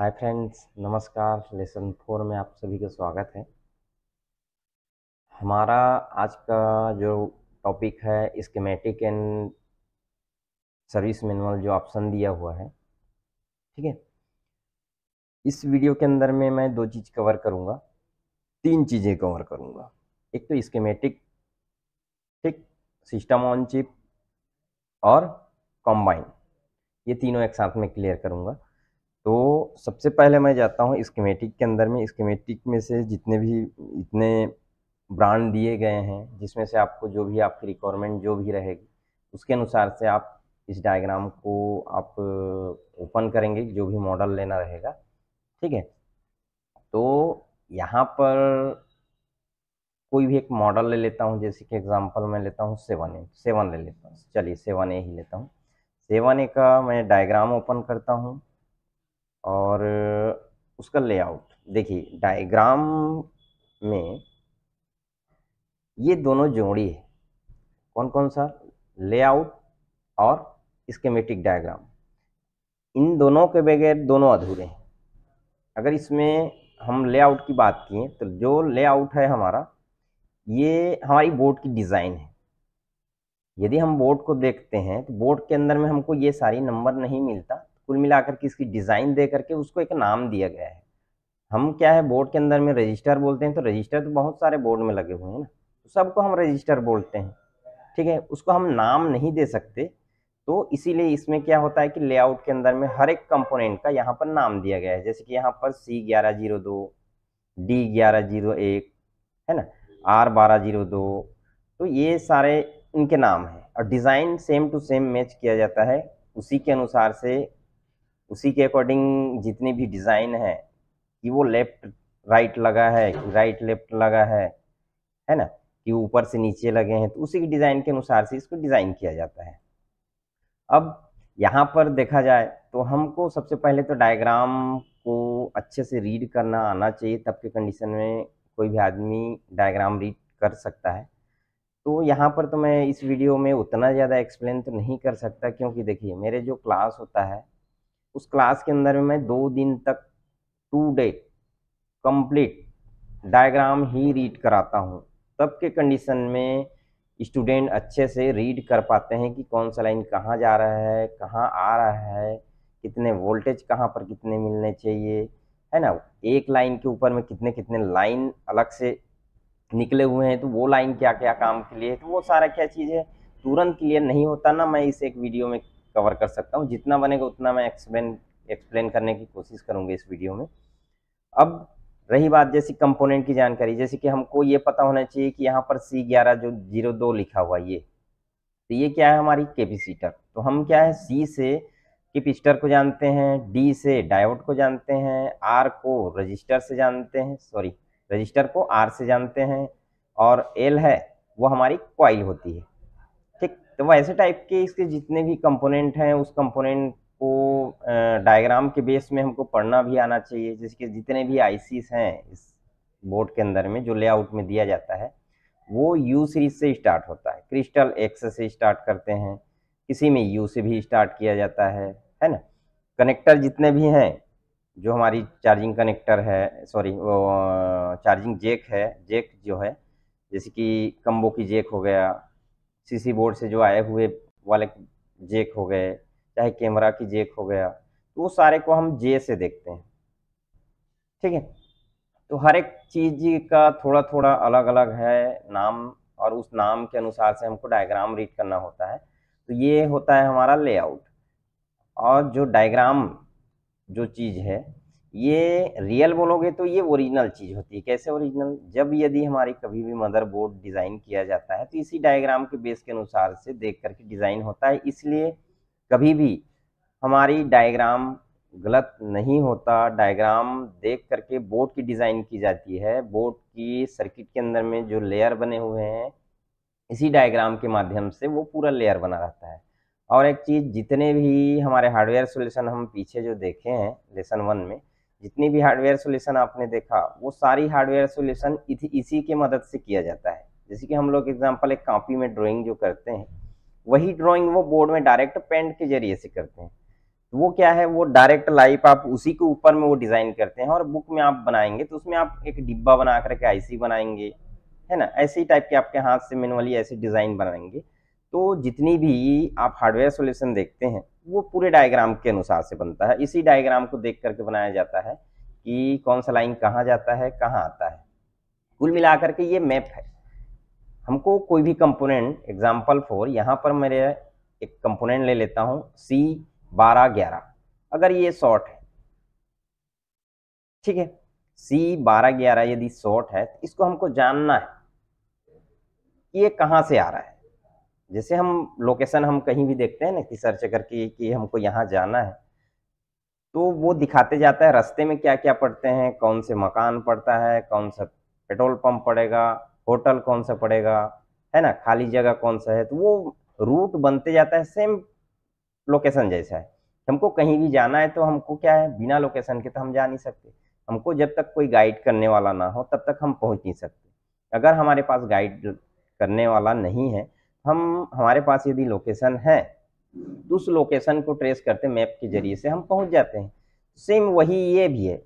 हाय friends नमस्कार lesson four में आप सभी का स्वागत है हमारा आज का जो टॉपिक है स्केमेटिक एंड सर्विस मैनुअल जो ऑप्शन दिया हुआ है ठीक है इस वीडियो के अंदर में मैं दो चीज़ कवर करूँगा तीन चीज़ें कवर करूँगा एक तो स्केमेटिक ठीक सिस्टम ऑन चिप और कॉम्बाइन ये तीनों एक साथ में क्लियर करूँगा तो सबसे पहले मैं जाता हूँ स्कीमेटिक के अंदर में स्कीमेटिक में से जितने भी इतने ब्रांड दिए गए हैं जिसमें से आपको जो भी आपकी रिक्वायरमेंट जो भी रहेगी उसके अनुसार से आप इस डायग्राम को आप ओपन करेंगे जो भी मॉडल लेना रहेगा ठीक है तो यहाँ पर कोई भी एक मॉडल ले लेता हूँ जैसे कि एग्जांपल मैं लेता हूँ सेवन ए सेवन ले लेता हूँ चलिए सेवन ए ही लेता हूँ सेवन ए का मैं डायग्राम ओपन करता हूँ और उसका लेआउट देखिए डायग्राम में ये दोनों जोड़ी है कौन कौन सा लेआउट और स्केमेटिक डायग्राम इन दोनों के बगैर दोनों अधूरे हैं अगर इसमें हम लेआउट की बात किए तो जो लेआउट है हमारा ये हमारी बोर्ड की डिज़ाइन है यदि हम बोर्ड को देखते हैं तो बोर्ड के अंदर में हमको ये सारी नंबर नहीं मिलता कुल मिलाकर के इसकी डिज़ाइन दे करके उसको एक नाम दिया गया है हम क्या है बोर्ड के अंदर में रजिस्टर बोलते हैं तो रजिस्टर तो बहुत सारे बोर्ड में लगे हुए हैं ना तो सबको हम रजिस्टर बोलते हैं ठीक है उसको हम नाम नहीं दे सकते तो इसीलिए इसमें क्या होता है कि लेआउट के अंदर में हर एक कंपोनेंट का यहाँ पर नाम दिया गया है जैसे कि यहाँ पर सी ग्यारह जीरो दो डी ग्यारह जीरो एक है ना आर बारह जीरो दो तो ये सारे इनके नाम हैं और design same to same match किया जाता है उसी के अनुसार से उसी के अकॉर्डिंग जितने भी डिज़ाइन है कि वो लेफ्ट राइट लगा है कि राइट लेफ्ट लगा है है ना कि ऊपर से नीचे लगे हैं तो उसी के डिज़ाइन के अनुसार से इसको डिज़ाइन किया जाता है अब यहाँ पर देखा जाए तो हमको सबसे पहले तो डायग्राम को अच्छे से रीड करना आना चाहिए तब के कंडीशन में कोई भी आदमी डायग्राम रीड कर सकता है तो यहाँ पर तो मैं इस वीडियो में उतना ज़्यादा एक्सप्लेन तो नहीं कर सकता क्योंकि देखिए मेरे जो क्लास होता है उस क्लास के अंदर में मैं दो दिन तक टू डे कंप्लीट डायग्राम ही रीड कराता हूँ तब के कंडीशन में स्टूडेंट अच्छे से रीड कर पाते हैं कि कौन सा लाइन कहाँ जा रहा है कहाँ आ रहा है कितने वोल्टेज कहाँ पर कितने मिलने चाहिए है ना एक लाइन के ऊपर में कितने कितने लाइन अलग से निकले हुए हैं तो वो लाइन क्या क्या काम के लिए तो वो सारा क्या चीज़ है तुरंत क्लियर नहीं होता ना मैं इस एक वीडियो में कवर कर सकता हूँ जितना बनेगा उतना मैं एक्सप्लेन एक्सप्लेन करने की कोशिश करूँगी इस वीडियो में अब रही बात जैसे कंपोनेंट की जानकारी जैसे कि हमको ये पता होना चाहिए कि यहाँ पर सी ग्यारह जो जीरो दो लिखा हुआ ये तो ये क्या है हमारी कैपेसिटर तो हम क्या है सी से कैपेसिटर को जानते हैं डी से डायोड को जानते हैं आर को रजिस्टर से जानते हैं सॉरी रजिस्टर को आर से जानते हैं और एल है वो हमारी क्वाइल होती है तो वैसे टाइप के इसके जितने भी कंपोनेंट हैं उस कंपोनेंट को डायग्राम के बेस में हमको पढ़ना भी आना चाहिए जैसे कि जितने भी आईसीस हैं इस बोर्ड के अंदर में जो लेआउट में दिया जाता है वो यू सीरीज से स्टार्ट होता है क्रिस्टल एक्स से स्टार्ट करते हैं किसी में यू से भी स्टार्ट किया जाता है है ना कनेक्टर जितने भी हैं जो हमारी चार्जिंग कनेक्टर है सॉरी चार्जिंग जेक है जेक जो है जैसे कि कम्बो की जेक हो गया सीसी बोर्ड से जो आए हुए वाले जेक हो गए चाहे कैमरा की जेक हो गया तो वो सारे को हम जे से देखते हैं ठीक है तो हर एक चीज़ का थोड़ा थोड़ा अलग अलग है नाम और उस नाम के अनुसार से हमको डायग्राम रीड करना होता है तो ये होता है हमारा लेआउट और जो डायग्राम जो चीज़ है ये रियल बोलोगे तो ये ओरिजिनल चीज़ होती है कैसे ओरिजिनल जब यदि हमारी कभी भी मदरबोर्ड डिज़ाइन किया जाता है तो इसी डायग्राम के बेस के अनुसार से देख करके डिज़ाइन होता है इसलिए कभी भी हमारी डायग्राम गलत नहीं होता डायग्राम देख करके बोर्ड की डिज़ाइन की जाती है बोर्ड की सर्किट के अंदर में जो लेयर बने हुए हैं इसी डायग्राम के माध्यम से वो पूरा लेयर बना रहता है और एक चीज़ जितने भी हमारे हार्डवेयर सोल्यूशन हम पीछे जो देखे हैं लेसन वन में जितनी भी हार्डवेयर सोल्यूशन आपने देखा वो सारी हार्डवेयर सोल्यूशन इसी के मदद से किया जाता है जैसे कि हम लोग एग्जाम्पल एक कापी में ड्रॉइंग जो करते हैं वही ड्रॉइंग वो बोर्ड में डायरेक्ट पेंट के जरिए से करते हैं तो वो क्या है वो डायरेक्ट लाइफ आप उसी के ऊपर में वो डिज़ाइन करते हैं और बुक में आप बनाएंगे तो उसमें आप एक डिब्बा बना करके आईसी बनाएंगे है ना ऐसे ही टाइप के आपके हाथ से मेनुअली ऐसे डिज़ाइन बनाएंगे तो जितनी भी आप हार्डवेयर सोल्यूशन देखते हैं वो पूरे डायग्राम के अनुसार से बनता है इसी डायग्राम को देख करके बनाया जाता है कि कौन सा लाइन कहाँ जाता है कहाँ आता है कुल मिलाकर के ये मैप है हमको कोई भी कंपोनेंट एग्जाम्पल फोर यहाँ पर मेरे एक कंपोनेंट ले लेता हूँ सी बारह ग्यारह अगर ये शॉर्ट है ठीक है सी बारह ग्यारह यदि शॉर्ट है तो इसको हमको जानना है कि ये कहाँ से आ रहा है जैसे हम लोकेशन हम कहीं भी देखते हैं ना कि सर्च करके कि हमको यहाँ जाना है तो वो दिखाते जाता है रास्ते में क्या क्या पड़ते हैं कौन से मकान पड़ता है कौन सा पेट्रोल पंप पड़ेगा होटल कौन सा पड़ेगा है ना खाली जगह कौन सा है तो वो रूट बनते जाता है सेम लोकेशन जैसा है हमको कहीं भी जाना है तो हमको क्या है बिना लोकेशन के तो हम जा नहीं सकते हमको जब तक कोई गाइड करने वाला ना हो तब तक हम पहुंच नहीं सकते अगर हमारे पास गाइड करने वाला नहीं है हम हमारे पास यदि लोकेशन है तो उस लोकेशन को ट्रेस करते मैप के जरिए से हम पहुंच जाते हैं सेम वही ये भी है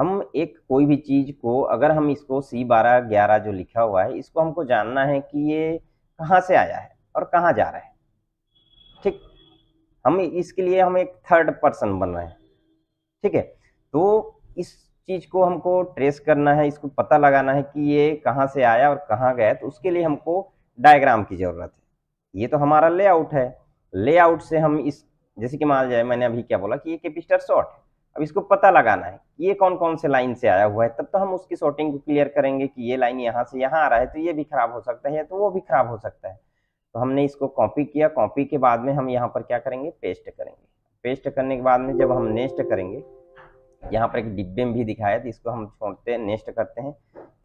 हम एक कोई भी चीज़ को अगर हम इसको सी बारह ग्यारह जो लिखा हुआ है इसको हमको जानना है कि ये कहाँ से आया है और कहाँ जा रहा है ठीक हम इसके लिए हम एक थर्ड पर्सन बन रहे हैं ठीक है तो इस चीज़ को हमको ट्रेस करना है इसको पता लगाना है कि ये कहाँ से आया और कहाँ गया तो उसके लिए हमको डायग्राम की ज़रूरत है ये तो हमारा लेआउट है लेआउट से हम इस जैसे कि मान जाए मैंने अभी क्या बोला कि ये कैपिस्टर शॉर्ट है अब इसको पता लगाना है कि ये कौन कौन से लाइन से आया हुआ है तब तो हम उसकी शॉर्टिंग को क्लियर करेंगे कि ये लाइन यहाँ से यहाँ आ रहा है तो ये भी खराब हो सकता है या तो वो भी खराब हो सकता है तो हमने इसको कॉपी किया कॉपी के बाद में हम यहाँ पर क्या करेंगे पेस्ट करेंगे पेस्ट करने के बाद में जब हम नेक्स्ट करेंगे यहाँ पर एक डिब्बे में भी दिखाया तो इसको हम छोड़ते नेक्स्ट करते हैं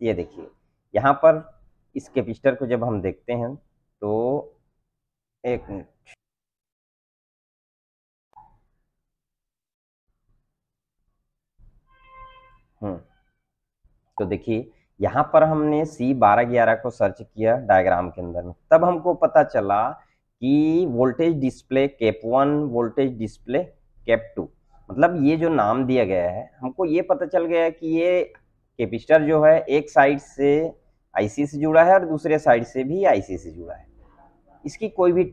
ये देखिए यहाँ पर इस कैपेसिटर को जब हम देखते हैं तो एक मिनट हम्म, तो देखिए यहां पर हमने सी बारह ग्यारह को सर्च किया डायग्राम के अंदर में तब हमको पता चला कि voltage display cap one voltage display cap two मतलब ये जो नाम दिया गया है हमको ये पता चल गया कि ये कैपेसिटर जो है एक साइड से आईसी से जुड़ा है और दूसरे साइड से भी आईसी से जुड़ा है इसकी कोई भी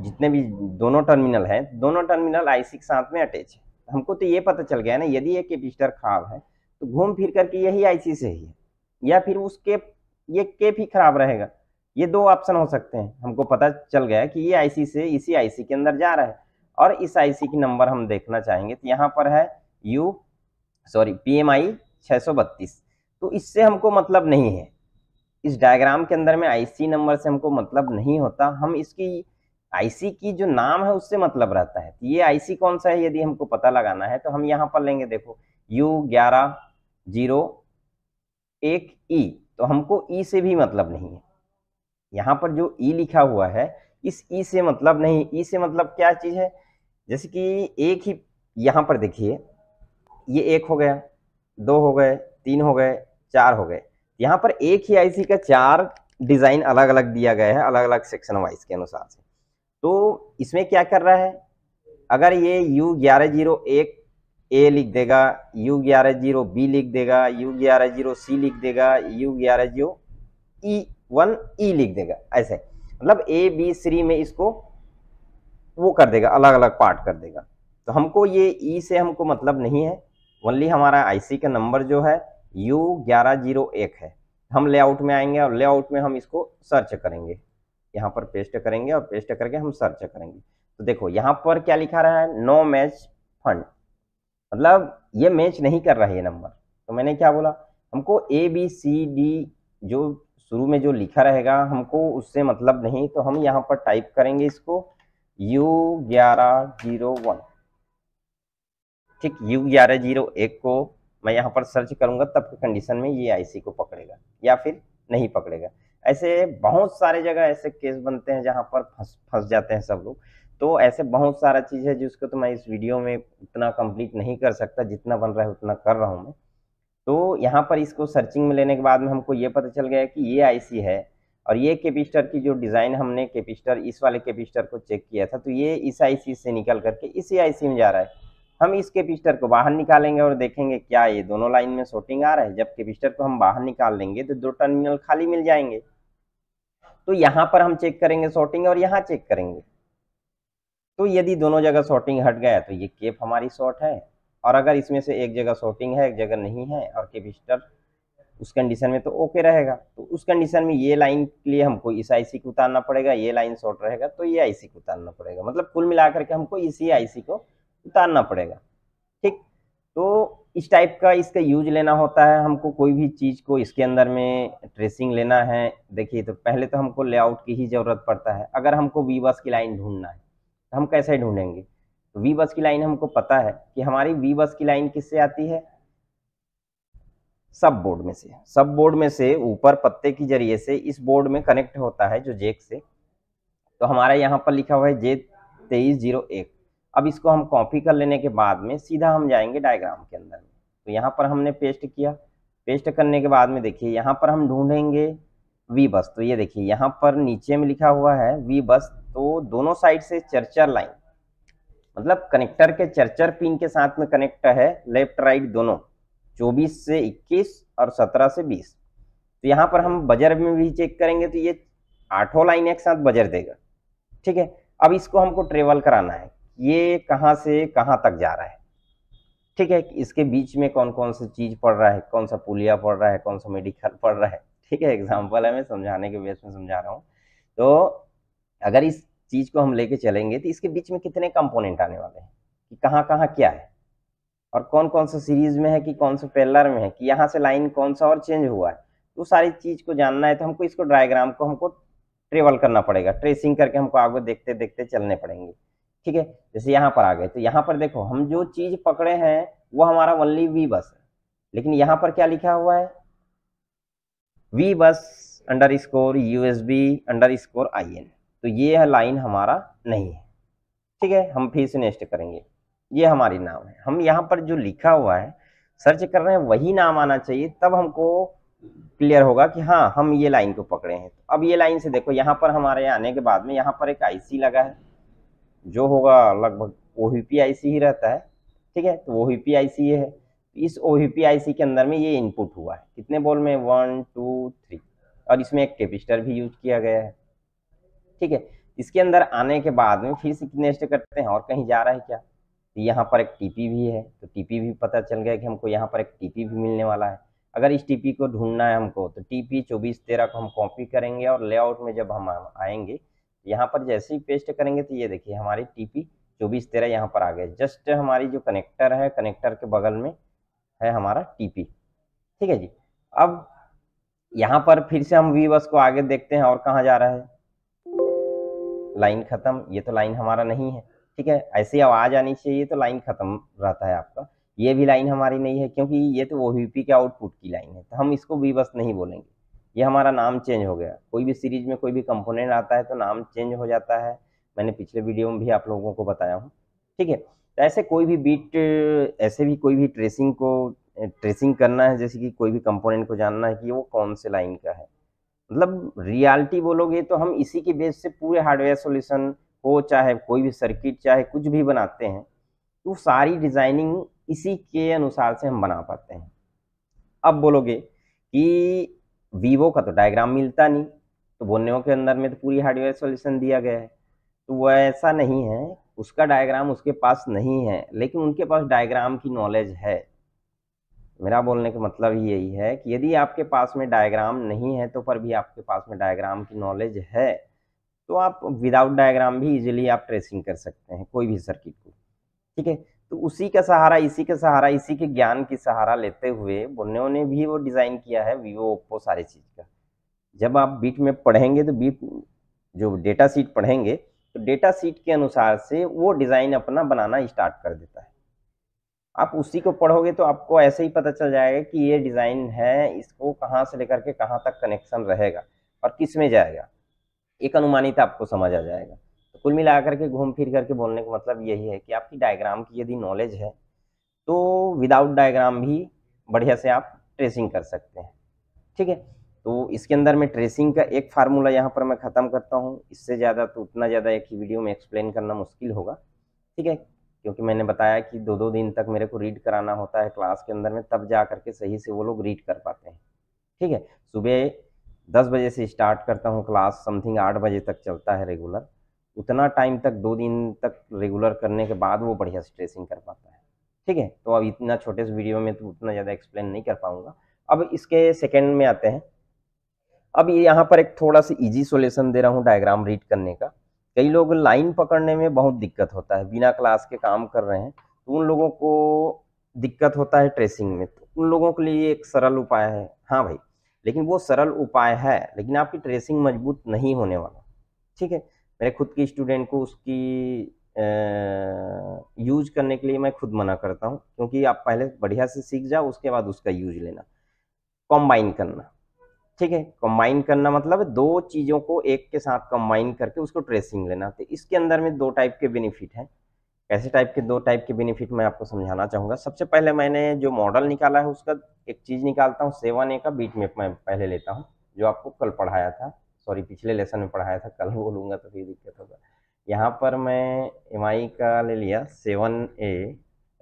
जितने भी दोनों टर्मिनल हैं दोनों टर्मिनल आईसी के साथ में अटैच है हमको तो ये पता चल गया ना यदि ये कैपेसिटर खराब है तो घूम फिर करके यही आईसी से ही है या फिर उसके ये केप ही खराब रहेगा ये दो ऑप्शन हो सकते हैं हमको पता चल गया कि ये आईसी से इसी आईसी के अंदर जा रहा है और इस आईसी की नंबर हम देखना चाहेंगे तो यहाँ पर है यू सॉरी सौ बत्तीस तो इससे हमको मतलब नहीं है इस डायग्राम के अंदर में आईसी नंबर से हमको मतलब नहीं होता हम इसकी आईसी की जो नाम है उससे मतलब रहता है तो ये आईसी कौन सा है यदि हमको पता लगाना है तो हम यहाँ पर लेंगे देखो यू ग्यारह जीरो एक ई e, तो हमको ई e से भी मतलब नहीं है यहाँ पर जो ई e लिखा हुआ है इस ई से मतलब नहीं ई से मतलब क्या चीज़ है जैसे कि एक ही यहाँ पर देखिए ये एक हो गया दो हो गए तीन हो गए चार हो गए यहाँ पर एक ही आईसी का चार डिज़ाइन अलग अलग दिया गया है अलग अलग सेक्शन वाइज के अनुसार से तो इसमें क्या कर रहा है अगर ये यू ग्यारह जीरो एक ए लिख देगा यू ग्यारह जीरो बी लिख देगा यू ग्यारह जीरो सी लिख देगा यू ग्यारह zero E e one E e लिख देगा ऐसे मतलब ए बी सी में इसको वो कर देगा अलग अलग पार्ट कर देगा तो हमको ये ई e से हमको मतलब नहीं है ओनली हमारा आईसी का नंबर जो है यू ग्यारह जीरो एक है हम लेआउट में आएंगे और लेआउट में हम इसको सर्च करेंगे यहाँ पर पेस्ट करेंगे और पेस्ट करके हम सर्च करेंगे तो देखो यहाँ पर क्या लिखा रहा है नो मैच फंड मतलब ये मैच नहीं कर रहा है ये नंबर तो मैंने क्या बोला हमको ए बी सी डी जो शुरू में जो लिखा रहेगा हमको उससे मतलब नहीं तो हम यहाँ पर टाइप करेंगे इसको यू ग्यारह जीरो वन ठीक यू ग्यारह जीरो एक को मैं यहाँ पर सर्च करूँगा तब के कंडीशन में ये आईसी को पकड़ेगा या फिर नहीं पकड़ेगा ऐसे बहुत सारे जगह ऐसे केस बनते हैं जहाँ पर फंस फंस जाते हैं सब लोग तो ऐसे बहुत सारा चीज़ है जिसको तो मैं इस वीडियो में उतना कंप्लीट नहीं कर सकता जितना बन रहा है उतना कर रहा हूँ मैं तो यहाँ पर इसको सर्चिंग में लेने के बाद में हमको ये पता चल गया कि ये आई है और ये केपिस्टर की जो डिज़ाइन हमने केपिस्टर इस वाले केपिस्टर को चेक किया था तो ये इस आई से निकल करके इसी आई में जा रहा है हम इस कैपिस्टर को बाहर निकालेंगे और देखेंगे क्या ये दोनों लाइन में शॉर्टिंग आ रहा है जब कैपिस्टर को हम बाहर निकाल लेंगे तो दो टर्मिनल खाली मिल जाएंगे तो यहाँ पर हम चेक करेंगे शॉर्टिंग और यहाँ चेक करेंगे तो यदि दोनों जगह शॉर्टिंग हट गया तो ये केप हमारी शॉर्ट है और अगर इसमें से एक जगह शॉर्टिंग है एक जगह नहीं है और कैपिस्टर उस कंडीशन में तो ओके रहेगा तो उस कंडीशन में ये लाइन के लिए हमको इस आईसी को उतारना पड़ेगा ये लाइन शॉर्ट रहेगा तो ये आईसी को उतारना पड़ेगा मतलब कुल मिलाकर के हमको इसी आईसी को उतारना पड़ेगा ठीक तो इस टाइप का इसका यूज लेना होता है हमको कोई भी चीज़ को इसके अंदर में ट्रेसिंग लेना है देखिए तो पहले तो हमको लेआउट की ही ज़रूरत पड़ता है अगर हमको वी बस की लाइन ढूंढना है तो हम कैसे ढूंढेंगे तो वी बस की लाइन हमको पता है कि हमारी वी बस की लाइन किससे आती है सब बोर्ड में से सब बोर्ड में से ऊपर पत्ते के जरिए से इस बोर्ड में कनेक्ट होता है जो जेक से तो हमारा यहाँ पर लिखा हुआ है जे तेईस जीरो एक अब इसको हम कॉपी कर लेने के बाद में सीधा हम जाएंगे डायग्राम के अंदर में तो यहाँ पर हमने पेस्ट किया पेस्ट करने के बाद में देखिए यहाँ पर हम ढूंढेंगे वी बस तो ये देखिए यहाँ पर नीचे में लिखा हुआ है वी बस तो दोनों साइड से चर्चर लाइन मतलब कनेक्टर के चर्चर पिन के साथ में कनेक्ट है लेफ्ट राइट दोनों 24 से 21 और 17 से 20 तो यहाँ पर हम बजर में भी चेक करेंगे तो ये आठों लाइन एक साथ बजर देगा ठीक है अब इसको हमको ट्रेवल कराना है ये कहाँ से कहाँ तक जा रहा है ठीक है इसके बीच में कौन कौन सी चीज़ पड़ रहा है कौन सा पुलिया पड़ रहा है कौन सा मेडिकल पड़ रहा है ठीक है एग्जाम्पल है मैं समझाने के बेस में समझा रहा हूँ तो अगर इस चीज़ को हम लेके चलेंगे तो इसके बीच में कितने कंपोनेंट आने वाले हैं कि कहाँ कहाँ क्या है और कौन कौन सा सीरीज में है कि कौन सा पेलर में है कि यहाँ से लाइन कौन सा और चेंज हुआ है तो सारी चीज़ को जानना है तो हमको इसको डायग्राम को हमको ट्रेवल करना पड़ेगा ट्रेसिंग करके हमको आगे देखते देखते चलने पड़ेंगे ठीक है जैसे यहाँ पर आ गए तो यहाँ पर देखो हम जो चीज पकड़े हैं वो हमारा ओनली वी बस है लेकिन यहाँ पर क्या लिखा हुआ है V bus underscore U S B underscore I N तो ये है लाइन हमारा नहीं है ठीक है हम फिर से नेक्स्ट करेंगे ये हमारी नाम है हम यहाँ पर जो लिखा हुआ है सर्च कर रहे हैं वही नाम आना चाहिए तब हमको क्लियर होगा कि हाँ हम ये लाइन को पकड़े हैं तो अब ये लाइन से देखो यहाँ पर हमारे आने के बाद में यहाँ पर एक आईसी लगा है जो होगा लगभग ओ ही रहता है ठीक है तो ओ ही है इस ओ ही के अंदर में ये इनपुट हुआ है कितने बॉल में वन टू थ्री और इसमें एक कैपिस्टर भी यूज किया गया है ठीक है इसके अंदर आने के बाद में फिर से स्टे करते हैं और कहीं जा रहा है क्या तो यहाँ पर एक टीपी भी है तो टीपी भी पता चल गया कि हमको यहाँ पर एक टीपी भी मिलने वाला है अगर इस टीपी को ढूंढना है हमको तो टीपी चौबीस तेरह को हम कॉपी करेंगे और लेआउट में जब हम आएंगे यहाँ पर जैसे ही पेस्ट करेंगे तो ये देखिए हमारी टीपी चौबीस तेरह यहाँ पर आ गए जस्ट हमारी जो कनेक्टर है कनेक्टर के बगल में है हमारा टीपी ठीक है जी अब यहाँ पर फिर से हम वी बस को आगे देखते हैं और कहाँ जा रहा है लाइन खत्म ये तो लाइन हमारा नहीं है ठीक है ऐसी आवाज आनी चाहिए तो लाइन खत्म रहता है आपका ये भी लाइन हमारी नहीं है क्योंकि ये तो ओ के आउटपुट की लाइन है तो हम इसको वी बस नहीं बोलेंगे ये हमारा नाम चेंज हो गया कोई भी सीरीज में कोई भी कंपोनेंट आता है तो नाम चेंज हो जाता है मैंने पिछले वीडियो में भी आप लोगों को बताया हूँ ठीक है तो ऐसे कोई भी बीट ऐसे भी कोई भी ट्रेसिंग को ट्रेसिंग करना है जैसे कि कोई भी कंपोनेंट को जानना है कि वो कौन से लाइन का है मतलब रियलिटी बोलोगे तो हम इसी के बेस से पूरे हार्डवेयर सॉल्यूशन हो चाहे कोई भी सर्किट चाहे कुछ भी बनाते हैं तो सारी डिज़ाइनिंग इसी के अनुसार से हम बना पाते हैं अब बोलोगे कि वीवो का तो डायग्राम मिलता नहीं तो बोनियो के अंदर में तो पूरी हार्डवेयर सोल्यूशन दिया गया है तो वह ऐसा नहीं है उसका डायग्राम उसके पास नहीं है लेकिन उनके पास डायग्राम की नॉलेज है मेरा बोलने का मतलब यही है कि यदि आपके पास में डायग्राम नहीं है तो पर भी आपके पास में डायग्राम की नॉलेज है तो आप विदाउट डायग्राम भी इजीली आप ट्रेसिंग कर सकते हैं कोई भी सर्किट को ठीक है तो उसी का सहारा इसी के सहारा इसी के ज्ञान की सहारा लेते हुए बुनियों ने भी वो डिज़ाइन किया है वीवो ओप्पो सारी चीज़ का जब आप बीट में पढ़ेंगे तो बीट जो डेटा सीट पढ़ेंगे तो डेटा सीट के अनुसार से वो डिज़ाइन अपना बनाना स्टार्ट कर देता है आप उसी को पढ़ोगे तो आपको ऐसे ही पता चल जाएगा कि ये डिज़ाइन है इसको कहाँ से लेकर के कहाँ तक कनेक्शन रहेगा और किस में जाएगा एक अनुमानित आपको समझ आ जाएगा तो कुल मिला करके घूम फिर करके बोलने का मतलब यही है कि आपकी डायग्राम की यदि नॉलेज है तो विदाउट डायग्राम भी बढ़िया से आप ट्रेसिंग कर सकते हैं ठीक है तो इसके अंदर मैं ट्रेसिंग का एक फार्मूला यहाँ पर मैं ख़त्म करता हूँ इससे ज़्यादा तो उतना ज़्यादा एक ही वीडियो में एक्सप्लेन करना मुश्किल होगा ठीक है क्योंकि मैंने बताया कि दो दो दिन तक मेरे को रीड कराना होता है क्लास के अंदर में तब जा करके सही से वो लोग रीड कर पाते हैं ठीक है सुबह दस बजे से स्टार्ट करता हूँ क्लास समथिंग आठ बजे तक चलता है रेगुलर उतना टाइम तक दो दिन तक रेगुलर करने के बाद वो बढ़िया स्ट्रेसिंग कर पाता है ठीक है तो अब इतना छोटे से वीडियो में तो उतना ज़्यादा एक्सप्लेन नहीं कर पाऊंगा अब इसके सेकेंड में आते हैं अब ये यहाँ पर एक थोड़ा सा इजी सोल्यूशन दे रहा हूँ डायग्राम रीड करने का कई लोग लाइन पकड़ने में बहुत दिक्कत होता है बिना क्लास के काम कर रहे हैं तो उन लोगों को दिक्कत होता है ट्रेसिंग में तो उन लोगों के लिए एक सरल उपाय है हाँ भाई लेकिन वो सरल उपाय है लेकिन आपकी ट्रेसिंग मजबूत नहीं होने वाला ठीक है मेरे खुद के स्टूडेंट को उसकी यूज करने के लिए मैं खुद मना करता हूँ क्योंकि आप पहले बढ़िया से सीख जाओ उसके बाद उसका यूज लेना कॉम्बाइन करना ठीक है कंबाइन करना मतलब दो चीज़ों को एक के साथ कंबाइन करके उसको ट्रेसिंग लेना तो इसके अंदर में दो टाइप के बेनिफिट हैं कैसे टाइप के दो टाइप के बेनिफिट मैं आपको समझाना चाहूँगा सबसे पहले मैंने जो मॉडल निकाला है उसका एक चीज़ निकालता हूँ सेवन ए का बीट मैप मैं पहले लेता हूँ जो आपको कल पढ़ाया था सॉरी पिछले लेसन में पढ़ाया था कल बोलूँगा तो फिर दिक्कत होगा यहाँ पर मैं एम का ले लिया seven A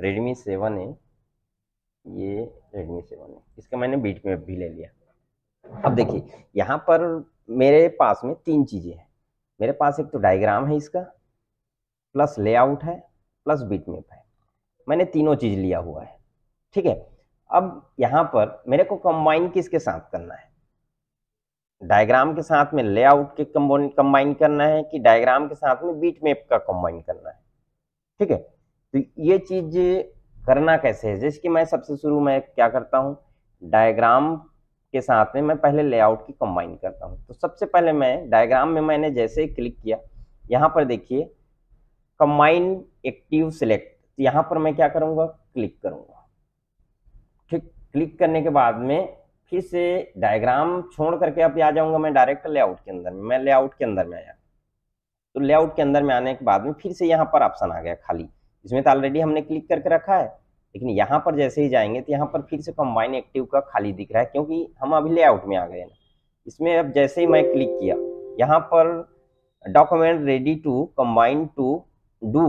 Redmi seven A ये रेडमी सेवन ए इसका मैंने बीट में भी ले लिया अब देखिए यहाँ पर मेरे पास में तीन चीज़ें हैं मेरे पास एक तो डायग्राम है इसका प्लस लेआउट है प्लस बीट मैप है मैंने तीनों चीज़ लिया हुआ है ठीक है अब यहाँ पर मेरे को कंबाइन किसके साथ करना है डायग्राम के साथ में लेआउट के कंबाइन करना है कि डायग्राम के साथ में बीट मैप का कंबाइन करना है ठीक है तो ये चीज करना कैसे है जैसे कि मैं सबसे शुरू में क्या करता हूँ डायग्राम के साथ में मैं पहले लेआउट की कंबाइन करता हूँ तो सबसे पहले मैं डायग्राम में मैंने जैसे क्लिक किया यहाँ पर देखिए कंबाइन एक्टिव सिलेक्ट यहाँ पर मैं क्या करूँगा क्लिक करूँगा ठीक क्लिक करने के बाद में फिर से डायग्राम छोड़ करके अभी आ जाऊंगा मैं डायरेक्ट लेआउट के अंदर मैं लेआउट के अंदर में आया तो लेआउट के अंदर में आने के बाद में फिर से यहाँ पर ऑप्शन आ गया खाली इसमें तो ऑलरेडी हमने क्लिक करके रखा है लेकिन यहाँ पर जैसे ही जाएंगे तो यहाँ पर फिर से कम्बाइन एक्टिव का खाली दिख रहा है क्योंकि हम अभी लेआउट में आ गए ना इसमें अब जैसे ही मैं क्लिक किया यहाँ पर document ready to combine to do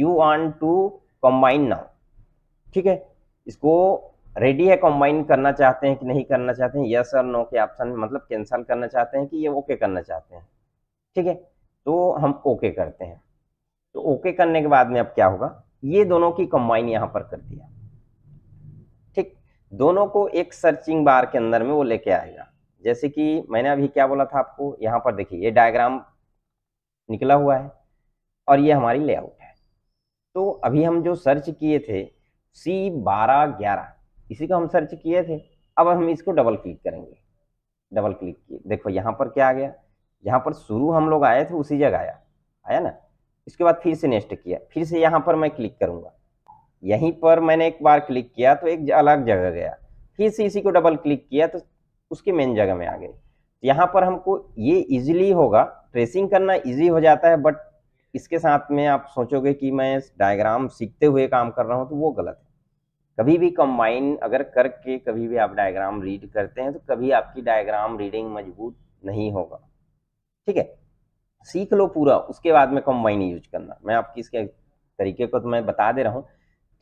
you want to combine now ठीक है इसको रेडी है कॉम्बाइन करना चाहते हैं कि नहीं करना चाहते हैं यस और नो के ऑप्शन में मतलब कैंसिल करना चाहते हैं कि ये ओके करना चाहते हैं ठीक है तो हम ओके करते हैं तो ओके करने के बाद में अब क्या होगा ये दोनों की कंबाइन यहाँ पर कर दिया ठीक दोनों को एक सर्चिंग बार के अंदर में वो लेके आएगा जैसे कि मैंने अभी क्या बोला था आपको यहाँ पर देखिए ये डायग्राम निकला हुआ है और ये हमारी लेआउट है तो अभी हम जो सर्च किए थे सी बारह ग्यारह इसी को हम सर्च किए थे अब हम इसको डबल क्लिक करेंगे डबल क्लिक किए देखो यहाँ पर क्या आ गया जहाँ पर शुरू हम लोग आए थे उसी जगह आया आया ना इसके बाद फिर से नेक्स्ट किया फिर से यहाँ पर मैं क्लिक करूँगा यहीं पर मैंने एक बार क्लिक किया तो एक अलग जगह गया फिर से इसी को डबल क्लिक किया तो उसके मेन जगह में आ गए तो यहाँ पर हमको ये इजीली होगा ट्रेसिंग करना इजी हो जाता है बट इसके साथ में आप सोचोगे कि मैं डायग्राम सीखते हुए काम कर रहा हूँ तो वो गलत है कभी भी कंबाइन अगर करके कभी भी आप डायग्राम रीड करते हैं तो कभी आपकी डायग्राम रीडिंग मजबूत नहीं होगा ठीक है सीख लो पूरा उसके बाद में कंबाइन यूज करना मैं आपकी इसके तरीके को तो मैं बता दे रहा हूँ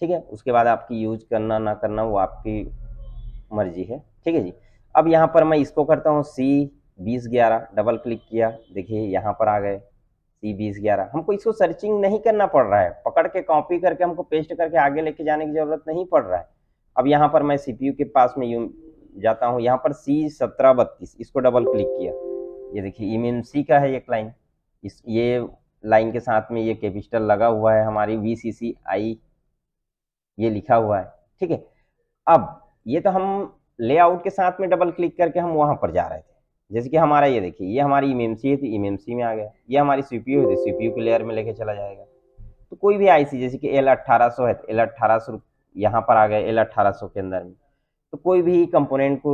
ठीक है उसके बाद आपकी यूज करना ना करना वो आपकी मर्जी है ठीक है जी अब यहाँ पर मैं इसको करता हूँ सी बीस ग्यारह डबल क्लिक किया देखिए यहाँ पर आ गए सी बीस ग्यारह हमको इसको सर्चिंग नहीं करना पड़ रहा है पकड़ के कॉपी करके हमको पेस्ट करके आगे लेके जाने की ज़रूरत नहीं पड़ रहा है अब यहाँ पर मैं सीपीयू के पास में यू जाता हूँ यहाँ पर सी सत्रह बत्तीस इसको डबल क्लिक किया ये देखिए इमेम e सी का है एक लाइन इस ये लाइन के साथ में ये कैपिस्टल लगा हुआ है हमारी वी सी सी आई ये लिखा हुआ है ठीक है अब ये तो हम लेआउट के साथ में डबल क्लिक करके हम वहाँ पर जा रहे थे जैसे कि हमारा ये देखिए ये हमारी एम है तो एम में आ गया ये हमारी सी पी है तो यू के लेयर में लेके चला जाएगा तो कोई भी आईसी जैसे कि एल अट्ठारह है तो एल अट्ठारह सौ यहाँ पर आ गए एल अट्ठारह के अंदर में तो कोई भी कंपोनेंट को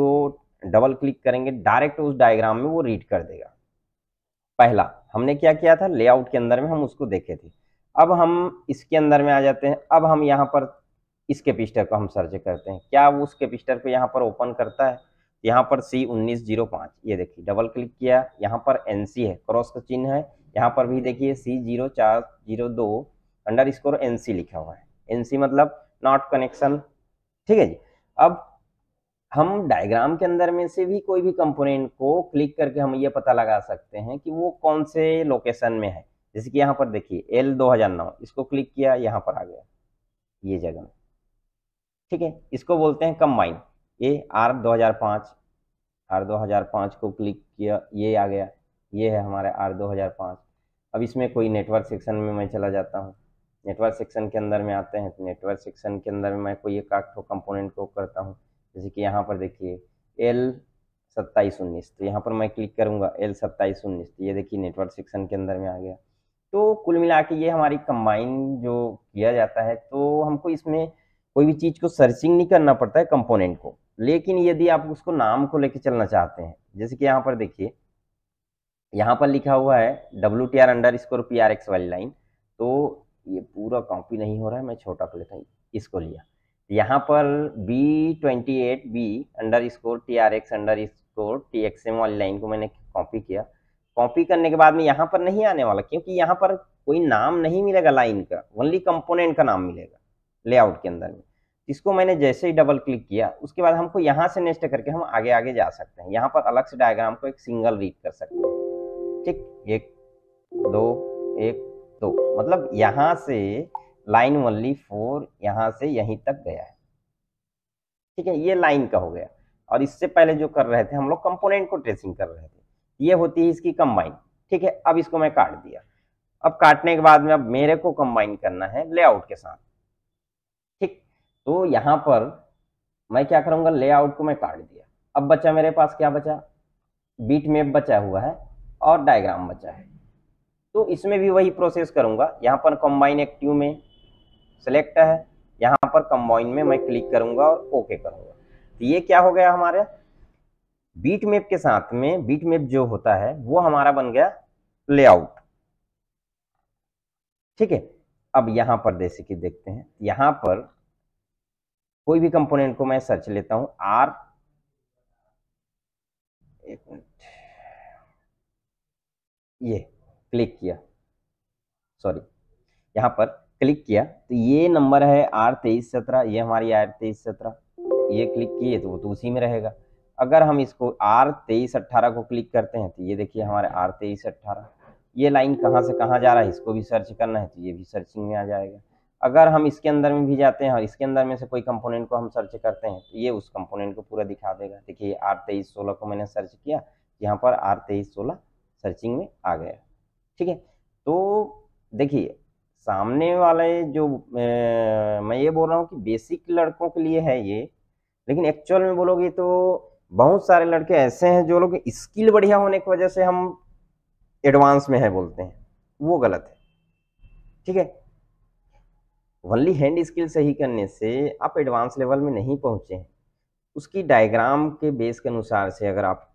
डबल क्लिक करेंगे डायरेक्ट उस डायग्राम में वो रीड कर देगा पहला हमने क्या किया था लेआउट के अंदर में हम उसको देखे थे अब हम इसके अंदर में आ जाते हैं अब हम यहाँ पर इस कैपिस्टर को हम सर्च करते हैं क्या वो उस कैपिस्टर को यहाँ पर ओपन करता है यहाँ पर सी उन्नीस जीरो पाँच ये देखिए डबल क्लिक किया यहाँ पर एन सी है क्रॉस का चिन्ह है यहाँ पर भी देखिए सी जीरो चार जीरो दो अंडर स्कोर एन सी लिखा हुआ है एन सी मतलब नॉट कनेक्शन ठीक है जी अब हम डायग्राम के अंदर में से भी कोई भी कंपोनेंट को क्लिक करके हम ये पता लगा सकते हैं कि वो कौन से लोकेशन में है जैसे कि यहाँ पर देखिए एल नौ इसको क्लिक किया यहाँ पर आ गया ये जगह में ठीक है इसको बोलते हैं कंबाइन ये आर 2005 आर 2005 को क्लिक किया ये आ गया ये है हमारे आर 2005 अब इसमें कोई नेटवर्क सेक्शन में मैं चला जाता हूँ नेटवर्क सेक्शन के अंदर में आते हैं तो नेटवर्क सेक्शन के अंदर में मैं कोई एक आठ कंपोनेंट को करता हूँ जैसे कि यहाँ पर देखिए एल सत्ताईस उन्नीस तो यहाँ पर मैं क्लिक करूँगा एल सत्ताईस उन्नीस तो ये देखिए नेटवर्क सेक्शन के अंदर में आ गया तो कुल मिला के ये हमारी कंबाइन जो किया जाता है तो हमको इसमें कोई भी चीज़ को सर्चिंग नहीं करना पड़ता है कंपोनेंट को लेकिन यदि आप उसको नाम को लेकर चलना चाहते हैं जैसे कि यहाँ पर देखिए यहाँ पर लिखा हुआ है W T R underscore P R X वाली लाइन तो ये पूरा कॉपी नहीं हो रहा है मैं छोटा कर लेता हूँ इसको लिया यहाँ पर B twenty eight B underscore T R X underscore T X M वाली लाइन को मैंने कॉपी किया कॉपी करने के बाद में यहाँ पर नहीं आने वाला क्योंकि यहाँ पर कोई नाम नहीं मिलेगा लाइन का ओनली कंपोनेंट का नाम मिलेगा लेआउट के अंदर में इसको मैंने जैसे ही डबल क्लिक किया उसके बाद हमको यहाँ से नेक्स्ट करके हम आगे आगे जा सकते हैं यहाँ पर अलग से डायग्राम को एक सिंगल रीड कर सकते हैं ठीक एक दो एक दो मतलब यहाँ से लाइन ओनली फोर यहाँ से यहीं तक गया है ठीक है ये लाइन का हो गया और इससे पहले जो कर रहे थे हम लोग कंपोनेंट को ट्रेसिंग कर रहे थे ये होती है इसकी कंबाइन ठीक है अब इसको मैं काट दिया अब काटने के बाद में अब मेरे को कंबाइन करना है लेआउट के साथ तो यहाँ पर मैं क्या करूँगा लेआउट को मैं काट दिया अब बचा मेरे पास क्या बचा बीट मैप बचा हुआ है और डायग्राम बचा है तो इसमें भी वही प्रोसेस करूँगा यहाँ पर कंबाइन एक्टिव में सेलेक्ट है यहाँ पर कंबाइन में मैं क्लिक करूँगा और ओके करूँगा तो ये क्या हो गया हमारे बीट मैप के साथ में बीट मैप जो होता है वो हमारा बन गया लेआउट ठीक है अब यहाँ पर जैसे कि देखते हैं यहाँ पर कोई भी कंपोनेंट को मैं सर्च लेता हूं आर एक मिनट ये क्लिक किया सॉरी यहां पर क्लिक किया तो ये नंबर है आर तेईस सत्रह ये हमारी आर तेईस सत्रह ये क्लिक किए तो वो तो उसी में रहेगा अगर हम इसको आर तेईस अट्ठारह को क्लिक करते हैं तो ये देखिए हमारे आर तेईस अट्ठारह ये लाइन कहाँ से कहाँ जा रहा है इसको भी सर्च करना है तो ये भी सर्चिंग में आ जाएगा अगर हम इसके अंदर में भी जाते हैं और इसके अंदर में से कोई कंपोनेंट को हम सर्च करते हैं तो ये उस कंपोनेंट को पूरा दिखा देगा देखिए आर तेईस सोलह को मैंने सर्च किया यहाँ पर आर तेईस सोलह सर्चिंग में आ गया ठीक है तो देखिए सामने वाले जो ए, मैं ये बोल रहा हूँ कि बेसिक लड़कों के लिए है ये लेकिन एक्चुअल में बोलोगे तो बहुत सारे लड़के ऐसे हैं जो लोग स्किल बढ़िया होने की वजह से हम एडवांस में है बोलते हैं वो गलत है ठीक है वनली हैंड स्किल सही करने से आप एडवांस लेवल में नहीं पहुँचे हैं उसकी डायग्राम के बेस के अनुसार से अगर आप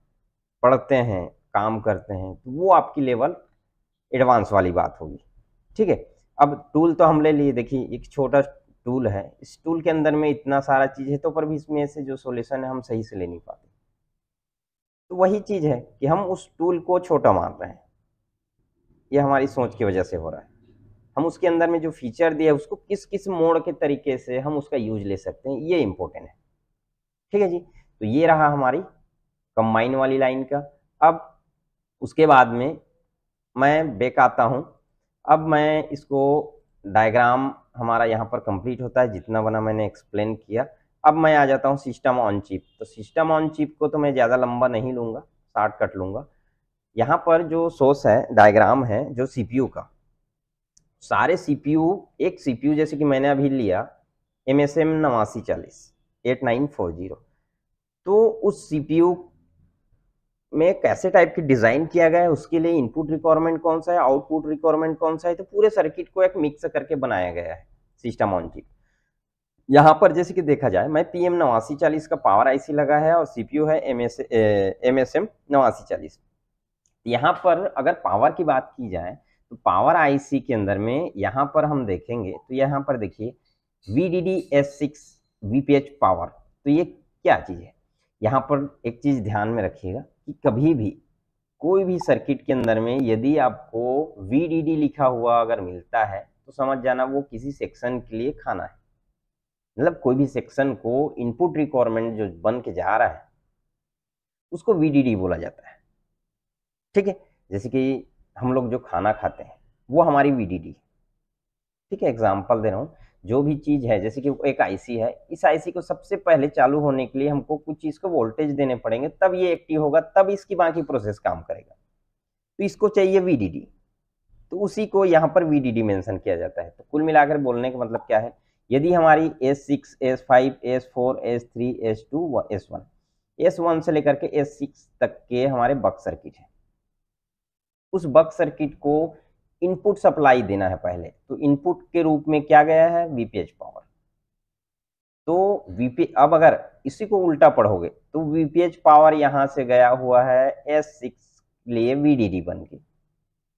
पढ़ते हैं काम करते हैं तो वो आपकी लेवल एडवांस वाली बात होगी ठीक है अब टूल तो हम ले लिए देखिए एक छोटा टूल है इस टूल के अंदर में इतना सारा चीज़ है तो पर भी इसमें से जो सोल्यूशन है हम सही से ले नहीं पाते तो वही चीज़ है कि हम उस टूल को छोटा मान रहे हैं ये हमारी सोच की वजह से हो रहा है हम उसके अंदर में जो फीचर दिया उसको किस किस मोड़ के तरीके से हम उसका यूज ले सकते हैं ये इंपॉर्टेंट है ठीक है जी तो ये रहा हमारी कंबाइन वाली लाइन का अब उसके बाद में मैं बेक आता हूँ अब मैं इसको डायग्राम हमारा यहाँ पर कंप्लीट होता है जितना बना मैंने एक्सप्लेन किया अब मैं आ जाता हूँ सिस्टम ऑन चिप तो सिस्टम ऑन चिप को तो मैं ज़्यादा लंबा नहीं लूँगा शार्ट कट लूँगा यहाँ पर जो सोर्स है डायग्राम है जो सीपीयू का सारे सीपीयू एक सीपीयू जैसे कि मैंने अभी लिया एम एस एम नवासी चालीस एट नाइन फोर जीरो तो उस सीपीयू में कैसे टाइप की डिज़ाइन किया गया है उसके लिए इनपुट रिक्वायरमेंट कौन सा है आउटपुट रिक्वायरमेंट कौन सा है तो पूरे सर्किट को एक मिक्स करके बनाया गया है सिस्टम ऑन चिप यहाँ पर जैसे कि देखा जाए मैं पी एम नवासी चालीस का पावर आईसी लगा है और सीपीयू है M S M S M नवासी चालीस यहाँ पर अगर पावर की बात की जाए तो पावर आईसी के अंदर में यहाँ पर हम देखेंगे तो यहाँ पर देखिए V D D S six V P H power तो ये क्या चीज़ है यहाँ पर एक चीज़ ध्यान में रखिएगा कि कभी भी कोई भी सर्किट के अंदर में यदि आपको वी डी डी लिखा हुआ अगर मिलता है तो समझ जाना वो किसी सेक्शन के लिए खाना है मतलब कोई भी सेक्शन को इनपुट रिक्वायरमेंट जो बन के जा रहा है उसको वी डी डी बोला जाता है ठीक है जैसे कि हम लोग जो खाना खाते हैं वो हमारी वी डी डी ठीक है एग्जाम्पल दे रहा हूँ जो भी चीज़ है जैसे कि एक आईसी है इस आईसी को सबसे पहले चालू होने के लिए हमको कुछ चीज़ को वोल्टेज देने पड़ेंगे तब ये एक्टिव होगा तब इसकी बाकी प्रोसेस काम करेगा तो इसको चाहिए वीडीडी तो उसी को यहाँ पर वीडीडी मेंशन किया जाता है तो कुल मिलाकर बोलने का मतलब क्या है यदि हमारी S S S six five S6, S S4, S3, S व एस वन से लेकर के एस सिक्स तक के हमारे बक्सर सर्किट है उस बक सर्किट को इनपुट सप्लाई देना है पहले तो इनपुट के रूप में क्या गया है वीपीएच पावर तो वीपी अब अगर इसी को उल्टा पढ़ोगे तो वीपीएच पावर यहां से गया हुआ है एस सिक्स लिए वीडीडी बन के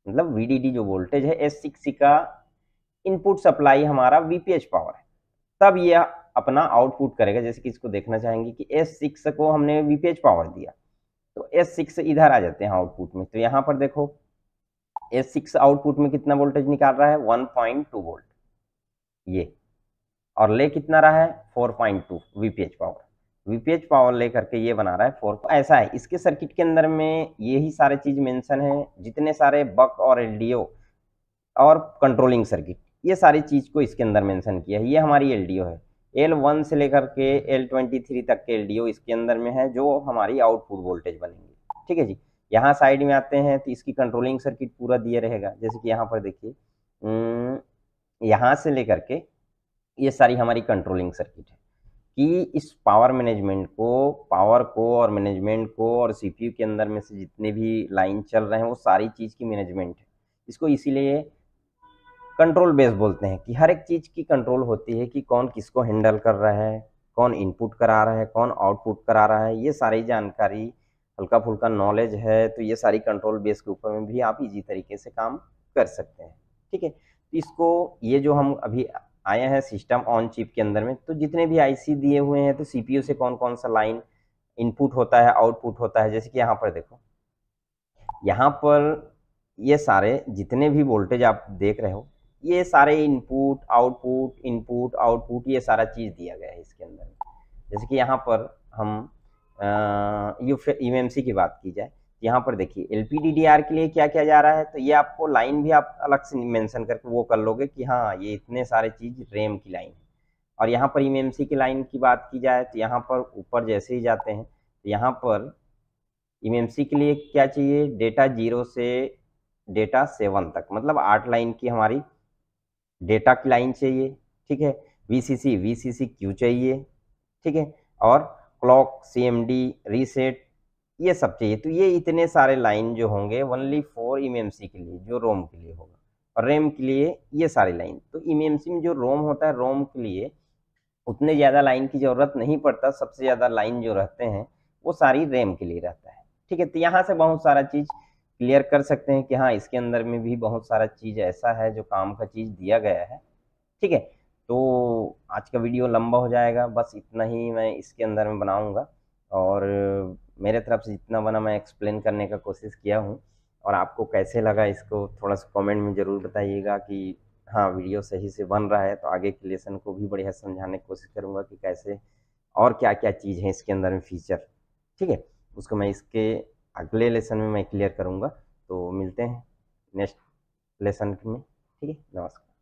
मतलब वीडीडी जो वोल्टेज है एस सिक्स का इनपुट सप्लाई हमारा वीपीएच पावर है तब यह अपना आउटपुट करेगा जैसे कि इसको देखना चाहेंगे कि एस सिक्स को हमने वीपीएच पावर दिया तो एस सिक्स इधर आ जाते हैं आउटपुट में तो यहां पर देखो ए सिक्स आउटपुट में कितना वोल्टेज निकाल रहा है 1.2 वोल्ट ये और ले कितना रहा है 4.2 point VPH power VPH power ले करके ये बना रहा है फोर ऐसा है इसके सर्किट के अंदर में यही सारे चीज मेंशन है जितने सारे बक और एलडीओ और कंट्रोलिंग सर्किट ये सारी चीज को इसके अंदर मेंशन किया है ये हमारी एलडीओ है एल वन से लेकर के एल ट्वेंटी थ्री तक के एलडीओ इसके अंदर में है जो हमारी आउटपुट वोल्टेज बनेंगे ठीक है जी यहाँ साइड में आते हैं तो इसकी कंट्रोलिंग सर्किट पूरा दिया रहेगा जैसे कि यहाँ पर देखिए हम्म, यहाँ से लेकर के ये सारी हमारी कंट्रोलिंग सर्किट है कि इस पावर मैनेजमेंट को पावर को और मैनेजमेंट को और सीपीयू के अंदर में से जितने भी लाइन चल रहे हैं वो सारी चीज़ की मैनेजमेंट है इसको इसीलिए कंट्रोल बेस बोलते हैं कि हर एक चीज़ की कंट्रोल होती है कि कौन किसको हैंडल कर रहा है कौन इनपुट करा रहा है कौन आउटपुट करा रहा है ये सारी जानकारी हल्का फुल्का नॉलेज है तो ये सारी कंट्रोल बेस के ऊपर में भी आप इजी तरीके से काम कर सकते हैं ठीक है तो इसको ये जो हम अभी आए हैं सिस्टम ऑन चिप के अंदर में तो जितने भी आईसी दिए हुए हैं तो सीपीयू से कौन कौन सा लाइन इनपुट होता है आउटपुट होता है जैसे कि यहाँ पर देखो यहाँ पर ये सारे जितने भी वोल्टेज आप देख रहे हो ये सारे इनपुट आउटपुट इनपुट आउटपुट ये सारा चीज़ दिया गया है इसके अंदर जैसे कि यहाँ पर हम यू सी e की बात की जाए तो यहाँ पर देखिए एल के लिए क्या किया जा रहा है तो ये आपको लाइन भी आप अलग से मेंशन करके वो कर लोगे कि हाँ ये इतने सारे चीज़ रेम की लाइन है और यहाँ पर ई e की लाइन की बात की जाए तो यहाँ पर ऊपर जैसे ही जाते हैं तो यहाँ पर ई e के लिए क्या चाहिए डेटा जीरो से डेटा सेवन तक मतलब आठ लाइन की हमारी डेटा की लाइन चाहिए ठीक है V C C V C C Q चाहिए ठीक है और क्लॉक डी रीसेट ये सब चाहिए तो ये इतने सारे लाइन जो होंगे ओनली फॉर एम के लिए जो रोम के लिए होगा और रैम के लिए ये सारी लाइन तो एम e में जो रोम होता है रोम के लिए उतने ज़्यादा लाइन की ज़रूरत नहीं पड़ता सबसे ज़्यादा लाइन जो रहते हैं वो सारी रैम के लिए रहता है ठीक है तो यहाँ से बहुत सारा चीज़ क्लियर कर सकते हैं कि हाँ इसके अंदर में भी बहुत सारा चीज़ ऐसा है जो काम का चीज़ दिया गया है ठीक है तो आज का वीडियो लंबा हो जाएगा बस इतना ही मैं इसके अंदर में बनाऊँगा और मेरे तरफ से जितना बना मैं एक्सप्लेन करने का कोशिश किया हूँ और आपको कैसे लगा इसको थोड़ा सा कमेंट में ज़रूर बताइएगा कि हाँ वीडियो सही से बन रहा है तो आगे के लेसन को भी बढ़िया समझाने की कोशिश करूँगा कि कैसे और क्या क्या चीज़ है इसके अंदर में फीचर ठीक है उसको मैं इसके अगले लेसन में मैं क्लियर करूँगा तो मिलते हैं नेक्स्ट लेसन में ठीक है नमस्कार